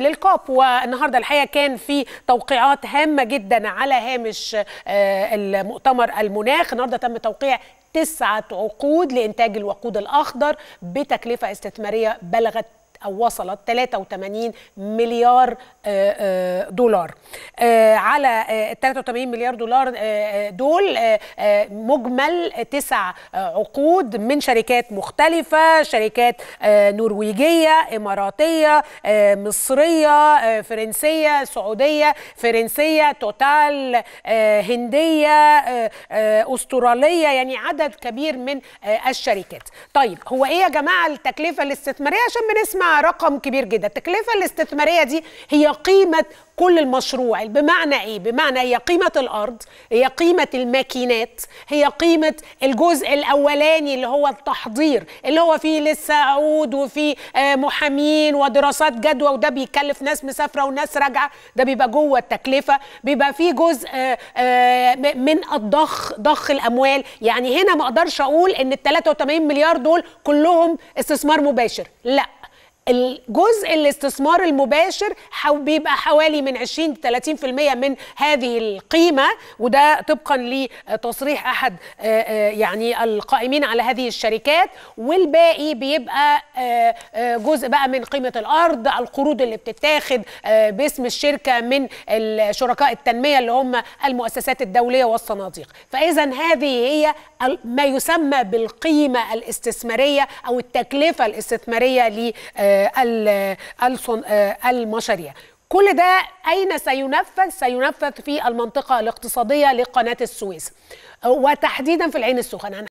الأقرب للكوب والنهاردة الحقيقة كان في توقيعات هامة جدا على هامش آه، المؤتمر المناخ النهاردة تم توقيع تسعة عقود لإنتاج الوقود الأخضر بتكلفة استثمارية بلغت أو وصلت 83 آه، آه، آه، مليار دولار على 83 مليار دولار دول مجمل تسع عقود من شركات مختلفة شركات نرويجية إماراتية مصرية فرنسية سعودية فرنسية توتال هندية أسترالية يعني عدد كبير من الشركات طيب هو إيه يا جماعة التكلفة الاستثمارية عشان بنسمع رقم كبير جدا التكلفه الاستثماريه دي هي قيمه كل المشروع بمعنى ايه بمعنى هي قيمه الارض هي قيمه الماكينات هي قيمه الجزء الاولاني اللي هو التحضير اللي هو فيه لسه عقود وفيه آه، محامين ودراسات جدوى وده بيكلف ناس مسافره وناس راجعه ده بيبقى جوه التكلفه بيبقى فيه جزء آه، آه، من الضخ ضخ الاموال يعني هنا ما اقدرش اقول ان ال 83 مليار دول كلهم استثمار مباشر لا الجزء الاستثمار المباشر بيبقى حوالي من 20 ل 30% من هذه القيمه وده طبقا لتصريح احد يعني القائمين على هذه الشركات والباقي بيبقى جزء بقى من قيمه الارض القروض اللي بتتاخد باسم الشركه من شركاء التنميه اللي هم المؤسسات الدوليه والصناديق فاذا هذه هي ما يسمى بالقيمه الاستثماريه او التكلفه الاستثماريه ل آه، آه، آه، المشاريع كل ده أين سينفذ؟ سينفذ في المنطقة الاقتصادية لقناة السويس وتحديدا في العين السخنة